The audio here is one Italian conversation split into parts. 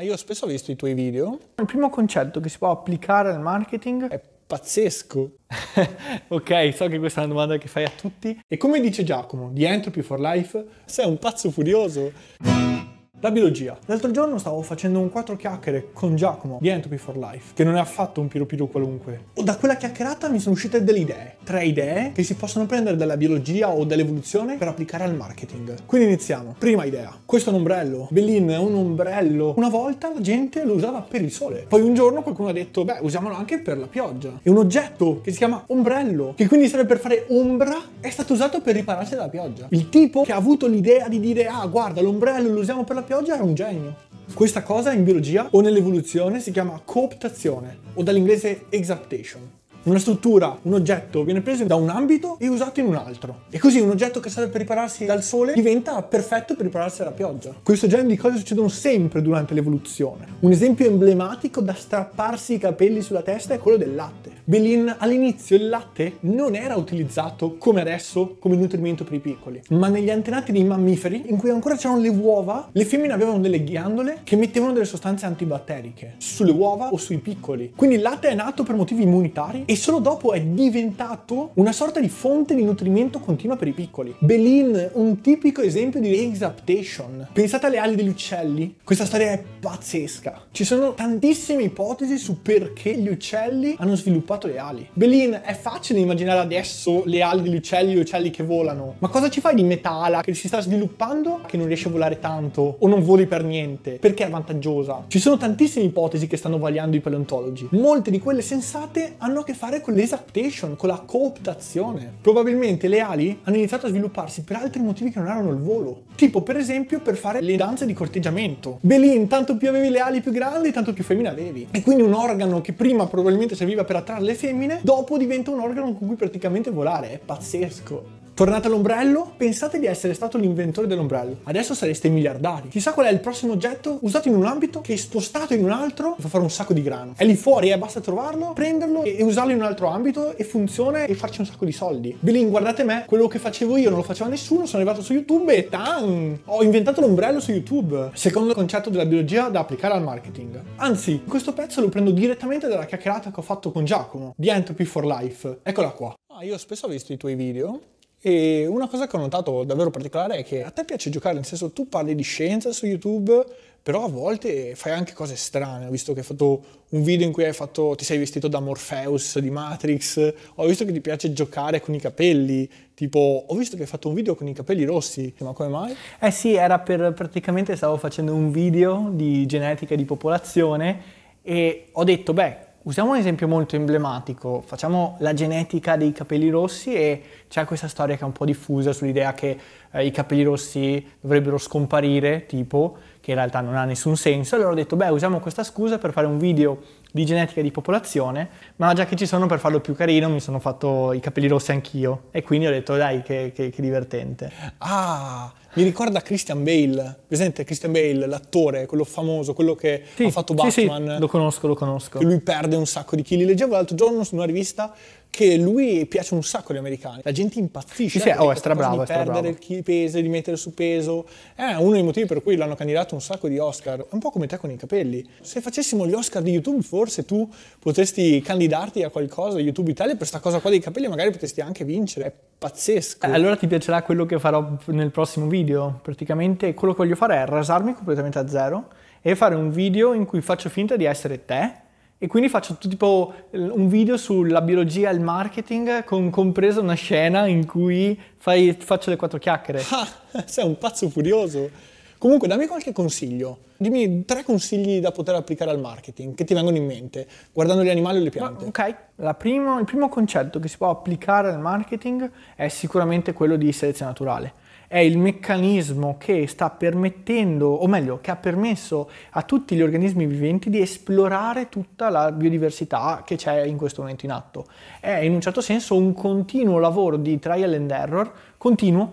Ma ah, io spesso ho visto i tuoi video. Il primo concetto che si può applicare al marketing è pazzesco. ok, so che questa è una domanda che fai a tutti. E come dice Giacomo di Entropy for Life, sei un pazzo furioso. La biologia. L'altro giorno stavo facendo un quattro chiacchiere con Giacomo di Entropy for Life, che non è affatto un piropiro qualunque. O da quella chiacchierata mi sono uscite delle idee. Tre idee che si possono prendere dalla biologia o dall'evoluzione per applicare al marketing. Quindi iniziamo. Prima idea. Questo è un ombrello. Bellin è un ombrello. Una volta la gente lo usava per il sole. Poi un giorno qualcuno ha detto, beh, usiamolo anche per la pioggia. È un oggetto che si chiama ombrello, che quindi serve per fare ombra, è stato usato per ripararsi dalla pioggia. Il tipo che ha avuto l'idea di dire, ah, guarda, l'ombrello lo usiamo per la pioggia pioggia era un genio. Questa cosa in biologia o nell'evoluzione si chiama cooptazione o dall'inglese exaptation. Una struttura, un oggetto viene preso da un ambito e usato in un altro. E così un oggetto che serve per ripararsi dal sole diventa perfetto per ripararsi dalla pioggia. Questo genere di cose succedono sempre durante l'evoluzione. Un esempio emblematico da strapparsi i capelli sulla testa è quello del latte. Belin, all'inizio il latte non era utilizzato come adesso come nutrimento per i piccoli, ma negli antenati dei mammiferi, in cui ancora c'erano le uova, le femmine avevano delle ghiandole che mettevano delle sostanze antibatteriche sulle uova o sui piccoli. Quindi il latte è nato per motivi immunitari e solo dopo è diventato una sorta di fonte di nutrimento continua per i piccoli. Belin, un tipico esempio di exaptation. Pensate alle ali degli uccelli. Questa storia è pazzesca. Ci sono tantissime ipotesi su perché gli uccelli hanno sviluppato le ali. Belin, è facile immaginare adesso le ali degli uccelli, gli uccelli che volano. Ma cosa ci fai di metala che si sta sviluppando che non riesce a volare tanto o non voli per niente? Perché è vantaggiosa? Ci sono tantissime ipotesi che stanno vagliando i paleontologi. Molte di quelle sensate hanno a che fare fare con l'esactation, con la cooptazione. Probabilmente le ali hanno iniziato a svilupparsi per altri motivi che non erano il volo, tipo per esempio per fare le danze di corteggiamento. Belin, tanto più avevi le ali più grandi, tanto più femmine avevi. E quindi un organo che prima probabilmente serviva per attrarre le femmine, dopo diventa un organo con cui praticamente volare, è pazzesco. Tornate all'ombrello? Pensate di essere stato l'inventore dell'ombrello. Adesso sareste miliardari. Chissà qual è il prossimo oggetto usato in un ambito che spostato in un altro fa fare un sacco di grano. È lì fuori, eh, basta trovarlo, prenderlo e, usarlo in un altro ambito e funziona e farci un sacco di soldi. Belin, guardate me, quello che facevo io non lo faceva nessuno, sono arrivato su YouTube e tan! Ho inventato l'ombrello su YouTube. Secondo il concetto della biologia da applicare al marketing. Anzi, questo pezzo lo prendo direttamente dalla chiacchierata che ho fatto con Giacomo di Entropy for Life. Eccola qua. Ah, io spesso ho visto i tuoi video e una cosa che ho notato davvero particolare è che a te piace giocare, nel senso tu parli di scienza su YouTube, però a volte fai anche cose strane. Ho visto che hai fatto un video in cui fatto, ti sei vestito da Morpheus di Matrix, ho visto che ti piace giocare con i capelli, tipo ho visto che hai fatto un video con i capelli rossi, ma come mai? Eh sì, era per praticamente stavo facendo un video di genetica di popolazione e ho detto, beh, usiamo un esempio molto emblematico, facciamo la genetica dei capelli rossi e c'è questa storia che è un po' diffusa sull'idea che eh, i capelli rossi dovrebbero scomparire, tipo, che in realtà non ha nessun senso. Allora ho detto, beh, usiamo questa scusa per fare un video di genetica di popolazione, ma già che ci sono per farlo più carino mi sono fatto i capelli rossi anch'io e quindi ho detto dai che, che, che divertente. Ah, mi ricorda Christian Bale, presente Christian Bale, l'attore, quello famoso, quello che sì, ha fatto Batman. Sì, sì, lo conosco, lo conosco. Che lui perde un sacco di chili. Leggevo l'altro giorno su una rivista che lui piace un sacco agli americani. La gente impazzisce. Sì, sì. oh, è strabravo. Di perdere il peso, di mettere su peso. È eh, uno dei motivi per cui l'hanno candidato un sacco di Oscar. È un po' come te con i capelli. Se facessimo gli Oscar di YouTube, forse forse tu potresti candidarti a qualcosa YouTube Italia per questa cosa qua dei capelli, magari potresti anche vincere. È pazzesco. Eh, allora ti piacerà quello che farò nel prossimo video. Praticamente quello che voglio fare è rasarmi completamente a zero e fare un video in cui faccio finta di essere te e quindi faccio tipo un video sulla biologia e il marketing con compresa una scena in cui fai, faccio le quattro chiacchiere. Ah, sei un pazzo furioso! Comunque dammi qualche consiglio, dimmi tre consigli da poter applicare al marketing che ti vengono in mente guardando gli animali o le piante. Ma, ok, prima, il primo concetto che si può applicare al marketing è sicuramente quello di selezione naturale è il meccanismo che sta permettendo, o meglio, che ha permesso a tutti gli organismi viventi di esplorare tutta la biodiversità che c'è in questo momento in atto. È in un certo senso un continuo lavoro di trial and error, continuo,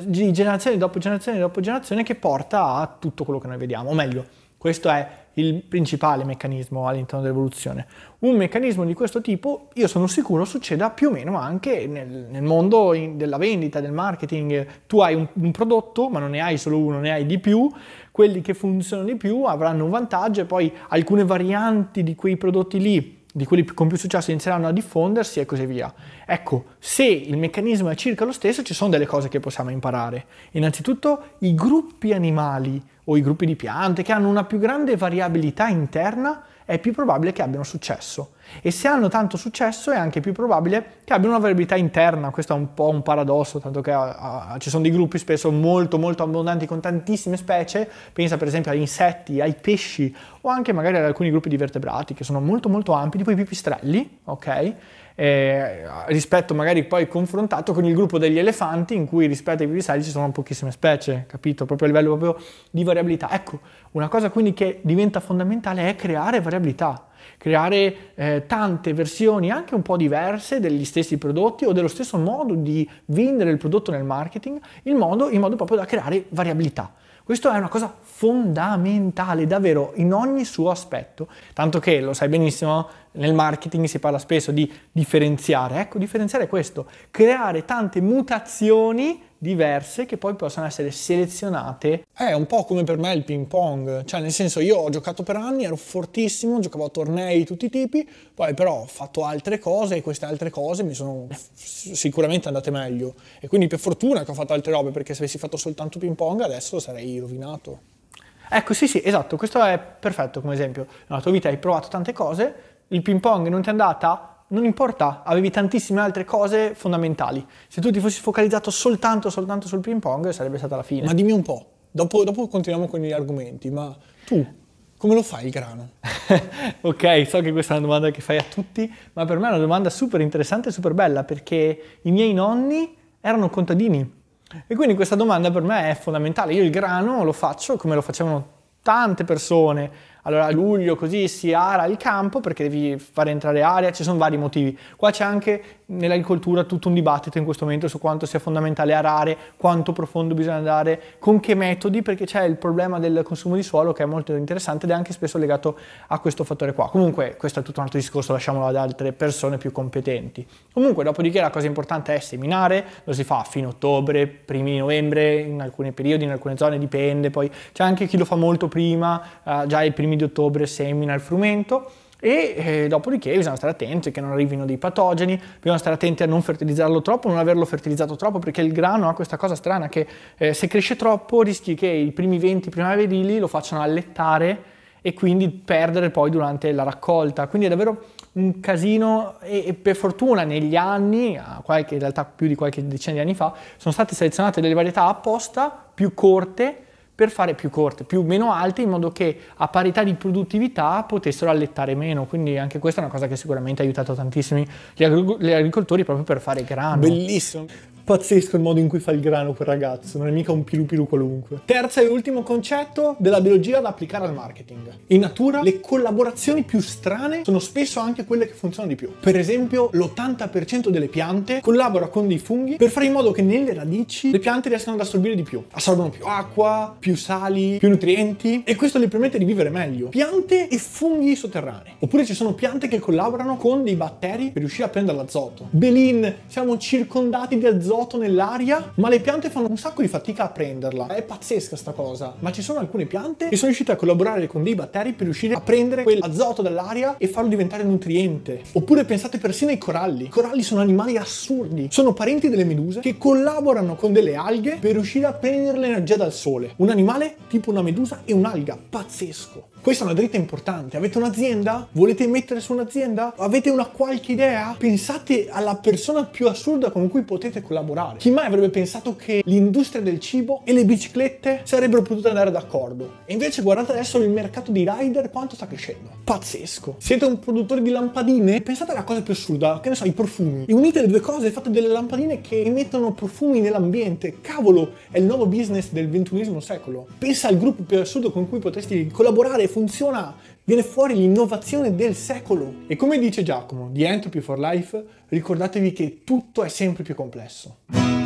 di generazione dopo generazione dopo generazione che porta a tutto quello che noi vediamo, o meglio, questo è il principale meccanismo all'interno dell'evoluzione. Un meccanismo di questo tipo, io sono sicuro, succeda più o meno anche nel, nel mondo in, della vendita, del marketing. Tu hai un, un, prodotto, ma non ne hai solo uno, ne hai di più. Quelli che funzionano di più avranno un vantaggio e poi alcune varianti di quei prodotti lì di quelli con più successo inizieranno a diffondersi e così via. Ecco, se il meccanismo è circa lo stesso, ci sono delle cose che possiamo imparare. Innanzitutto i gruppi animali o i gruppi di piante che hanno una più grande variabilità interna è più probabile che abbiano successo. E se hanno tanto successo è anche più probabile che abbiano una variabilità interna, questo è un po' un paradosso, tanto che ah, ah, ci sono dei gruppi spesso molto molto abbondanti con tantissime specie, pensa per esempio agli insetti, ai pesci o anche magari ad alcuni gruppi di vertebrati che sono molto molto ampi, tipo i pipistrelli, ok? eh, rispetto magari poi confrontato con il gruppo degli elefanti in cui rispetto ai pipistrelli ci sono pochissime specie, capito? Proprio a livello proprio di variabilità. Ecco, una cosa quindi che diventa fondamentale è creare variabilità, creare eh, tante versioni anche un po' diverse degli stessi prodotti o dello stesso modo di vendere il prodotto nel marketing, in modo, in modo proprio da creare variabilità. Questo è una cosa fondamentale davvero in ogni suo aspetto, tanto che lo sai benissimo, nel marketing si parla spesso di differenziare, ecco differenziare è questo, creare tante mutazioni diverse che poi possono essere selezionate. È un po' come per me il ping pong, cioè nel senso io ho giocato per anni, ero fortissimo, giocavo a tornei di tutti i tipi, poi però ho fatto altre cose e queste altre cose mi sono sicuramente andate meglio e quindi per fortuna che ho fatto altre robe perché se avessi fatto soltanto ping pong adesso sarei rovinato. Ecco, sì, sì, esatto, questo è perfetto come esempio. Nella tua vita hai provato tante cose, il ping pong non ti è andata, non importa, avevi tantissime altre cose fondamentali. Se tu ti fossi focalizzato soltanto, soltanto sul ping pong, sarebbe stata la fine. Ma dimmi un po', dopo, dopo continuiamo con gli argomenti, ma tu come lo fai il grano? ok, so che questa è una domanda che fai a tutti, ma per me è una domanda super interessante e super bella perché i miei nonni erano contadini e quindi questa domanda per me è fondamentale. Io il grano lo faccio come lo facevano tante persone allora a luglio così si ara il campo perché devi fare entrare aria, ci sono vari motivi. Qua c'è anche nell'agricoltura tutto un dibattito in questo momento su quanto sia fondamentale arare, quanto profondo bisogna andare, con che metodi, perché c'è il problema del consumo di suolo che è molto interessante ed è anche spesso legato a questo fattore qua. Comunque questo è tutto un altro discorso, lasciamolo ad altre persone più competenti. Comunque dopodiché la cosa importante è seminare, lo si fa fino a ottobre, primi di novembre, in alcuni periodi, in alcune zone dipende, poi c'è anche chi lo fa molto prima, eh, già ai primi di ottobre semina il frumento e eh, dopodiché bisogna stare attenti che non arrivino dei patogeni, bisogna stare attenti a non fertilizzarlo troppo, non averlo fertilizzato troppo perché il grano ha questa cosa strana che eh, se cresce troppo rischi che i primi venti primaverili lo facciano allettare e quindi perdere poi durante la raccolta. Quindi è davvero un casino e, e per fortuna negli anni, qualche, in realtà più di qualche decennio di anni fa, sono state selezionate delle varietà apposta più corte per fare più corte, più meno alte, in modo che a parità di produttività potessero allettare meno. Quindi anche questa è una cosa che sicuramente ha aiutato tantissimi gli, agric- gli agricoltori proprio per fare grano. Bellissimo. Pazzesco il modo in cui fa il grano quel ragazzo, non è mica un pilu pilu qualunque. Terzo e ultimo concetto della biologia da applicare al marketing. In natura le collaborazioni più strane sono spesso anche quelle che funzionano di più. Per esempio l'80% delle piante collabora con dei funghi per fare in modo che nelle radici le piante riescano ad assorbire di più. Assorbono più acqua, più sali, più nutrienti e questo le permette di vivere meglio. Piante e funghi sotterranei. Oppure ci sono piante che collaborano con dei batteri per riuscire a prendere l'azoto. Belin, siamo circondati di azoto azoto nell'aria, ma le piante fanno un sacco di fatica a prenderla. È pazzesca sta cosa, ma ci sono alcune piante che sono riuscite a collaborare con dei batteri per riuscire a prendere quell'azoto dall'aria e farlo diventare nutriente. Oppure pensate persino ai coralli. I coralli sono animali assurdi, sono parenti delle meduse che collaborano con delle alghe per riuscire a prendere l'energia dal sole. Un animale tipo una medusa e un'alga, pazzesco. Questa è una dritta importante. Avete un'azienda? Volete mettere su un'azienda? Avete una qualche idea? Pensate alla persona più assurda con cui potete collaborare. Chi mai avrebbe pensato che l'industria del cibo e le biciclette sarebbero potute andare d'accordo? E invece guardate adesso il mercato dei rider quanto sta crescendo. Pazzesco. Siete un produttore di lampadine? Pensate alla cosa più assurda, che ne so, i profumi. E unite le due cose, e fate delle lampadine che emettono profumi nell'ambiente. Cavolo, è il nuovo business del ventunesimo secolo. Pensa al gruppo più assurdo con cui potresti collaborare funziona, viene fuori l'innovazione del secolo. E come dice Giacomo di Entropy for Life, ricordatevi che tutto è sempre più complesso.